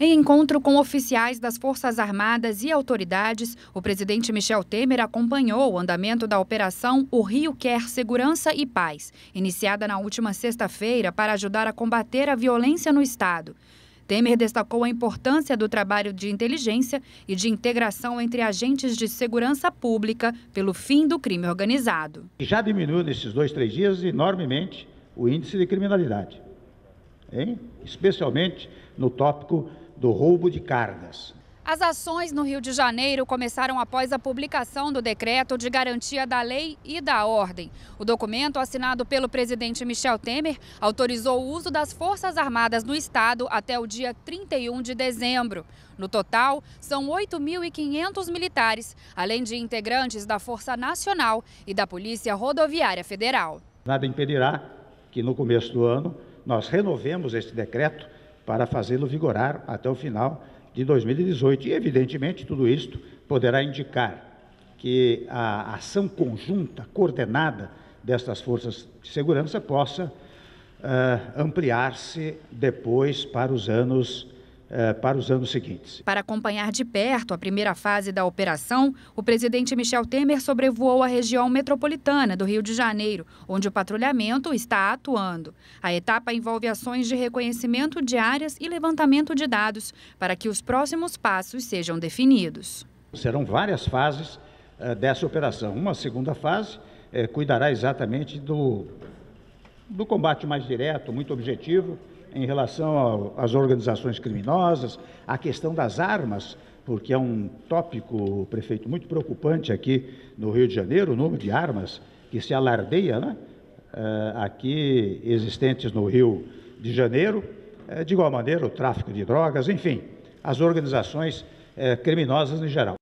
Em encontro com oficiais das Forças Armadas e autoridades, o presidente Michel Temer acompanhou o andamento da operação O Rio Quer Segurança e Paz, iniciada na última sexta-feira para ajudar a combater a violência no Estado. Temer destacou a importância do trabalho de inteligência e de integração entre agentes de segurança pública pelo fim do crime organizado. Já diminuiu nesses dois, três dias enormemente o índice de criminalidade, hein? especialmente no tópico do roubo de cargas. As ações no Rio de Janeiro começaram após a publicação do decreto de garantia da lei e da ordem. O documento, assinado pelo presidente Michel Temer, autorizou o uso das Forças Armadas no Estado até o dia 31 de dezembro. No total, são 8.500 militares, além de integrantes da Força Nacional e da Polícia Rodoviária Federal. Nada impedirá que, no começo do ano, nós renovemos este decreto para fazê-lo vigorar até o final de 2018. E, evidentemente, tudo isto poderá indicar que a ação conjunta, coordenada destas forças de segurança possa uh, ampliar-se depois para os anos eh, para os anos seguintes. Para acompanhar de perto a primeira fase da operação, o presidente Michel Temer sobrevoou a região metropolitana do Rio de Janeiro, onde o patrulhamento está atuando. A etapa envolve ações de reconhecimento de áreas e levantamento de dados para que os próximos passos sejam definidos. Serão várias fases eh, dessa operação. Uma segunda fase eh, cuidará exatamente do, do combate mais direto, muito objetivo, em relação às organizações criminosas, à questão das armas, porque é um tópico, prefeito, muito preocupante aqui no Rio de Janeiro, o número de armas que se alardeia, né? Eh, aqui existentes no Rio de Janeiro, eh, de igual maneira o tráfico de drogas, enfim, as organizações eh, criminosas em geral.